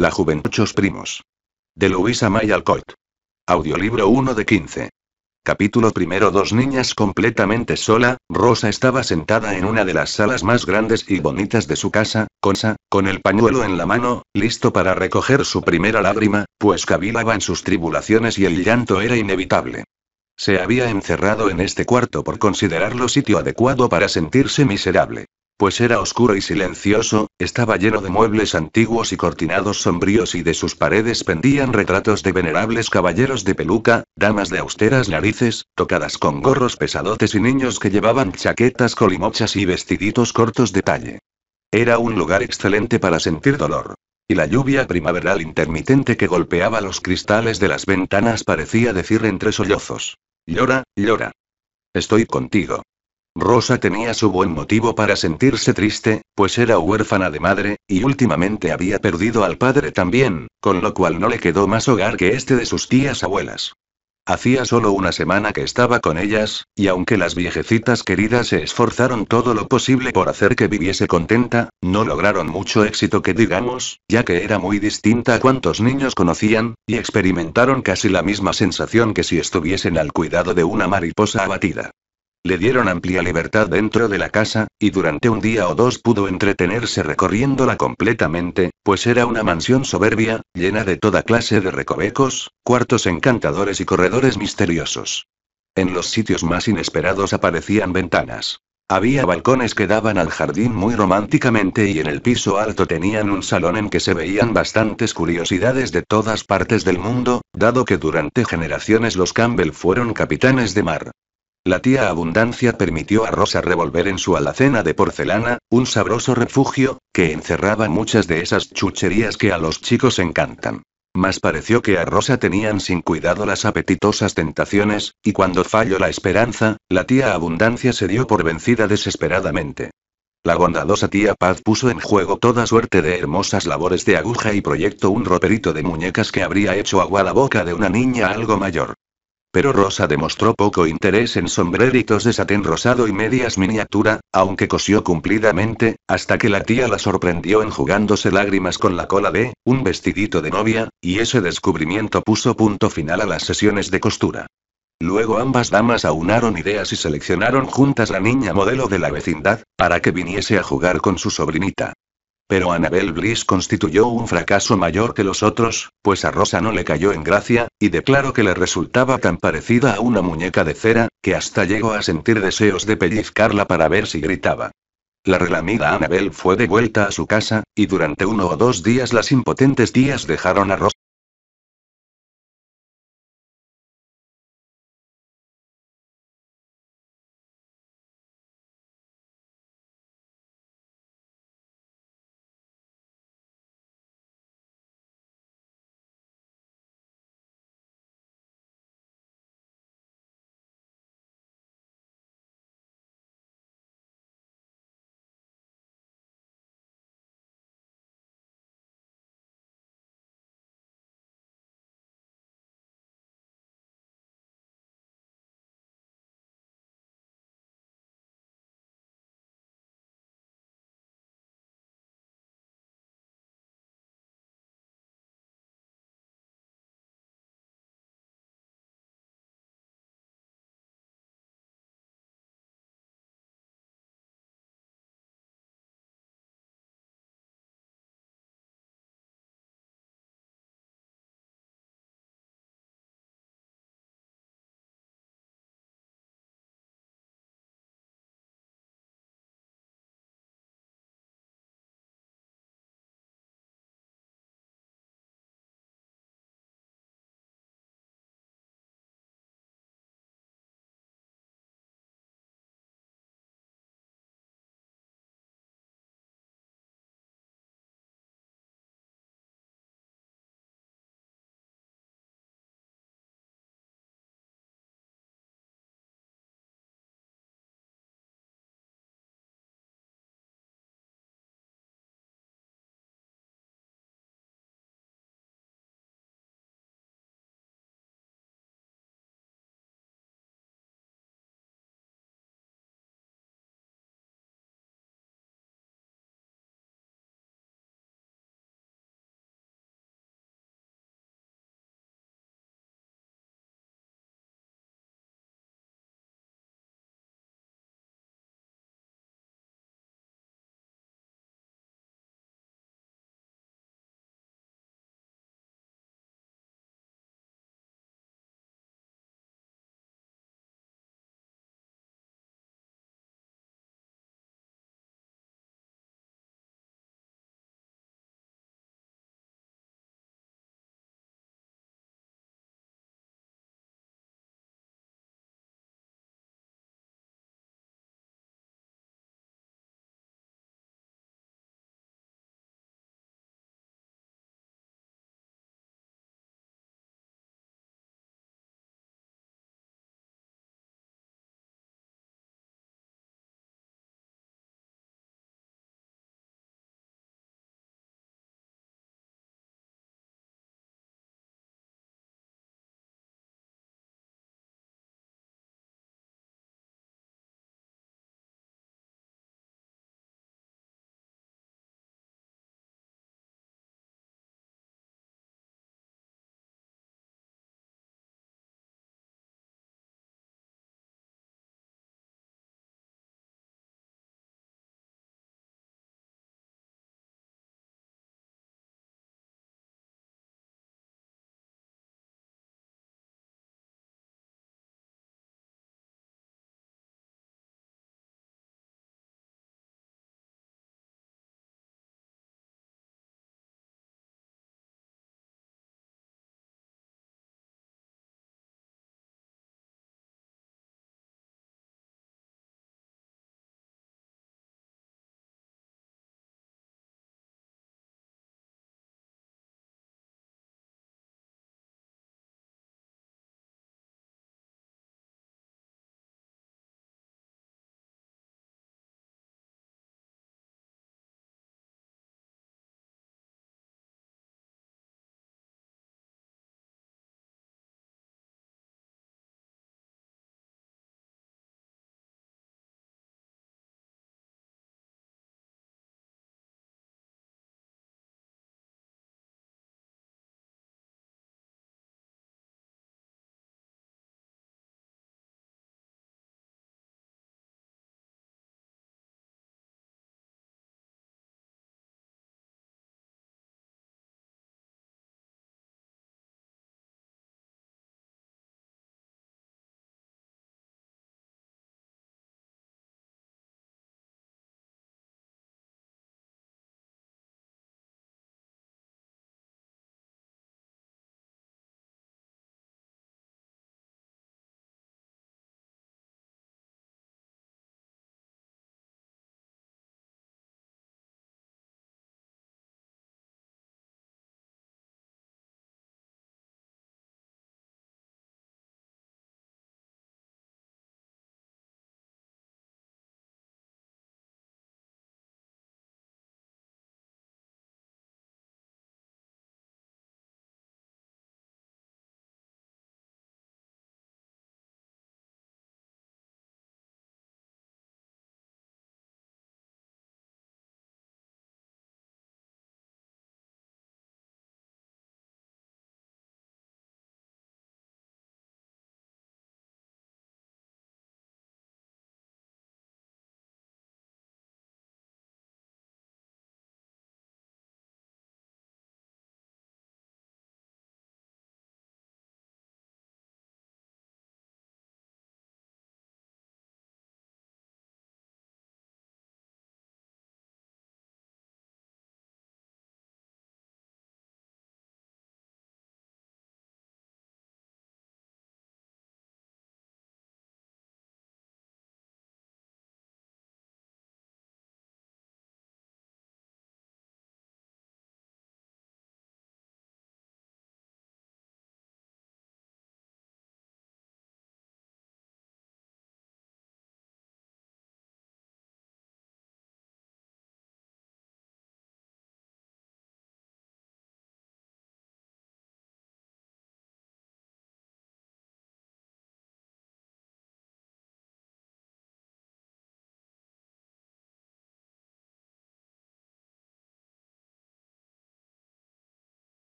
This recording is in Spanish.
La Juventuchos Primos. De Luisa May Audiolibro 1 de 15. Capítulo 1: Dos niñas completamente sola, Rosa estaba sentada en una de las salas más grandes y bonitas de su casa, con el pañuelo en la mano, listo para recoger su primera lágrima, pues en sus tribulaciones y el llanto era inevitable. Se había encerrado en este cuarto por considerarlo sitio adecuado para sentirse miserable. Pues era oscuro y silencioso, estaba lleno de muebles antiguos y cortinados sombríos y de sus paredes pendían retratos de venerables caballeros de peluca, damas de austeras narices, tocadas con gorros pesadotes y niños que llevaban chaquetas colimochas y vestiditos cortos de talle. Era un lugar excelente para sentir dolor. Y la lluvia primaveral intermitente que golpeaba los cristales de las ventanas parecía decir entre sollozos. Llora, llora. Estoy contigo. Rosa tenía su buen motivo para sentirse triste, pues era huérfana de madre, y últimamente había perdido al padre también, con lo cual no le quedó más hogar que este de sus tías abuelas. Hacía solo una semana que estaba con ellas, y aunque las viejecitas queridas se esforzaron todo lo posible por hacer que viviese contenta, no lograron mucho éxito que digamos, ya que era muy distinta a cuantos niños conocían, y experimentaron casi la misma sensación que si estuviesen al cuidado de una mariposa abatida. Le dieron amplia libertad dentro de la casa, y durante un día o dos pudo entretenerse recorriéndola completamente, pues era una mansión soberbia, llena de toda clase de recovecos, cuartos encantadores y corredores misteriosos. En los sitios más inesperados aparecían ventanas. Había balcones que daban al jardín muy románticamente y en el piso alto tenían un salón en que se veían bastantes curiosidades de todas partes del mundo, dado que durante generaciones los Campbell fueron capitanes de mar. La tía Abundancia permitió a Rosa revolver en su alacena de porcelana, un sabroso refugio, que encerraba muchas de esas chucherías que a los chicos encantan. Mas pareció que a Rosa tenían sin cuidado las apetitosas tentaciones, y cuando falló la esperanza, la tía Abundancia se dio por vencida desesperadamente. La bondadosa tía Paz puso en juego toda suerte de hermosas labores de aguja y proyectó un roperito de muñecas que habría hecho agua la boca de una niña algo mayor. Pero Rosa demostró poco interés en sombreritos de satén rosado y medias miniatura, aunque cosió cumplidamente, hasta que la tía la sorprendió enjugándose lágrimas con la cola de un vestidito de novia, y ese descubrimiento puso punto final a las sesiones de costura. Luego ambas damas aunaron ideas y seleccionaron juntas la niña modelo de la vecindad, para que viniese a jugar con su sobrinita. Pero Anabel Bliss constituyó un fracaso mayor que los otros, pues a Rosa no le cayó en gracia, y declaró que le resultaba tan parecida a una muñeca de cera, que hasta llegó a sentir deseos de pellizcarla para ver si gritaba. La relamida Anabel fue de vuelta a su casa, y durante uno o dos días las impotentes tías dejaron a Rosa